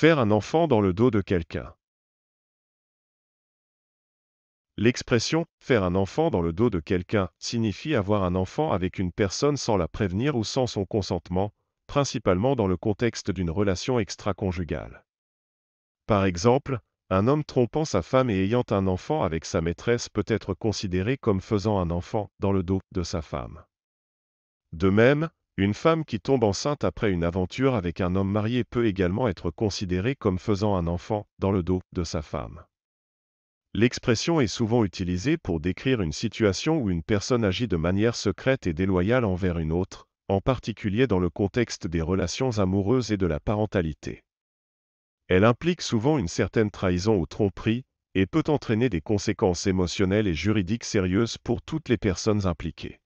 Faire un enfant dans le dos de quelqu'un. L'expression faire un enfant dans le dos de quelqu'un signifie avoir un enfant avec une personne sans la prévenir ou sans son consentement, principalement dans le contexte d'une relation extraconjugale. Par exemple, un homme trompant sa femme et ayant un enfant avec sa maîtresse peut être considéré comme faisant un enfant dans le dos de sa femme. De même, une femme qui tombe enceinte après une aventure avec un homme marié peut également être considérée comme faisant un enfant dans le dos de sa femme. L'expression est souvent utilisée pour décrire une situation où une personne agit de manière secrète et déloyale envers une autre, en particulier dans le contexte des relations amoureuses et de la parentalité. Elle implique souvent une certaine trahison ou tromperie, et peut entraîner des conséquences émotionnelles et juridiques sérieuses pour toutes les personnes impliquées.